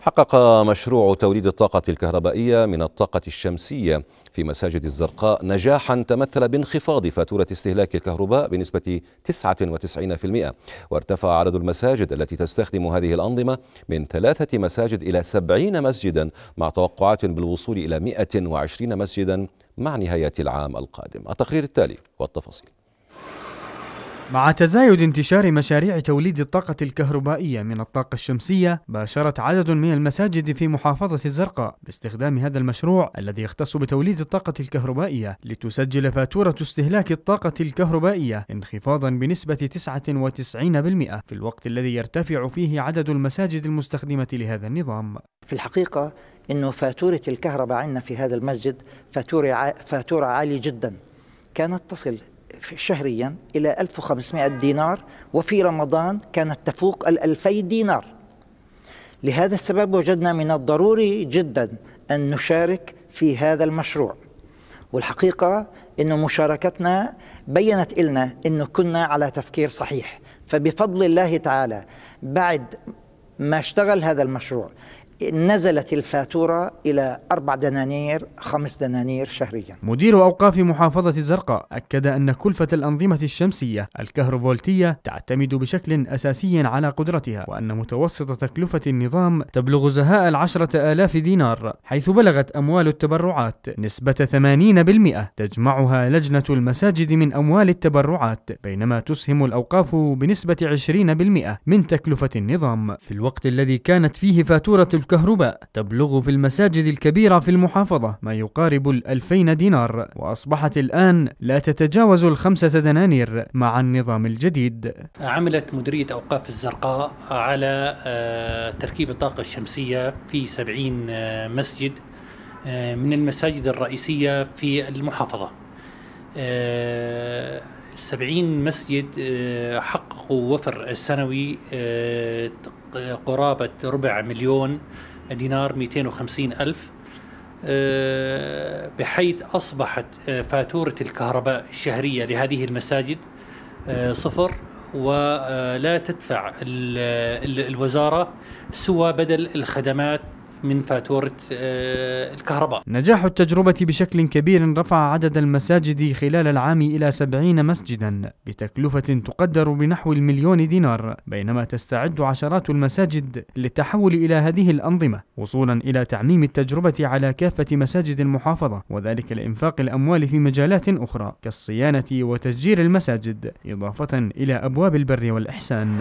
حقق مشروع توليد الطاقة الكهربائية من الطاقة الشمسية في مساجد الزرقاء نجاحا تمثل بانخفاض فاتورة استهلاك الكهرباء بنسبة 99% وارتفع عدد المساجد التي تستخدم هذه الأنظمة من ثلاثة مساجد إلى 70 مسجدا مع توقعات بالوصول إلى 120 مسجدا مع نهاية العام القادم التقرير التالي والتفاصيل مع تزايد انتشار مشاريع توليد الطاقة الكهربائية من الطاقة الشمسية، باشرت عدد من المساجد في محافظة الزرقاء باستخدام هذا المشروع الذي يختص بتوليد الطاقة الكهربائية، لتسجل فاتورة استهلاك الطاقة الكهربائية انخفاضا بنسبة 99% في الوقت الذي يرتفع فيه عدد المساجد المستخدمة لهذا النظام. في الحقيقة انه فاتورة الكهرباء عندنا في هذا المسجد فاتورة فاتورة عالية جدا. كانت تصل شهريا إلى 1500 دينار وفي رمضان كانت تفوق الألفي دينار لهذا السبب وجدنا من الضروري جدا أن نشارك في هذا المشروع والحقيقة أن مشاركتنا بيّنت إلنا أنه كنا على تفكير صحيح فبفضل الله تعالى بعد ما اشتغل هذا المشروع نزلت الفاتورة إلى أربع دنانير خمس دنانير شهريا مدير أوقاف محافظة الزرقاء أكد أن كلفة الأنظمة الشمسية الكهروفولتية تعتمد بشكل أساسي على قدرتها وأن متوسط تكلفة النظام تبلغ زهاء العشرة آلاف دينار حيث بلغت أموال التبرعات نسبة 80% تجمعها لجنة المساجد من أموال التبرعات بينما تسهم الأوقاف بنسبة 20% من تكلفة النظام في الوقت الذي كانت فيه فاتورة كهرباء تبلغ في المساجد الكبيرة في المحافظة ما يقارب الألفين دينار وأصبحت الآن لا تتجاوز الخمسة دنانير مع النظام الجديد عملت مديرية أوقاف الزرقاء على آه، تركيب الطاقة الشمسية في سبعين آه، مسجد آه، من المساجد الرئيسية في المحافظة سبعين مسجد حققوا وفر السنوي قرابة ربع مليون دينار 250 ألف آه، بحيث أصبحت آه، فاتورة الكهرباء الشهرية لهذه المساجد آه، صفر ولا تدفع الوزارة سوى بدل الخدمات من فاتورة آه، الكهرباء نجاح التجربة بشكل كبير رفع عدد المساجد خلال العام إلى 70 مسجدا بتكلفة تقدر بنحو المليون دينار بينما تستعد عشرات المساجد للتحول إلى هذه الأنظمة وصولا إلى تعميم التجربة على كافة مساجد المحافظة وذلك لإنفاق الأموال في مجالات أخرى كالصيانة وتشجير المساجد إضافة إلى أبواب البر والإحسان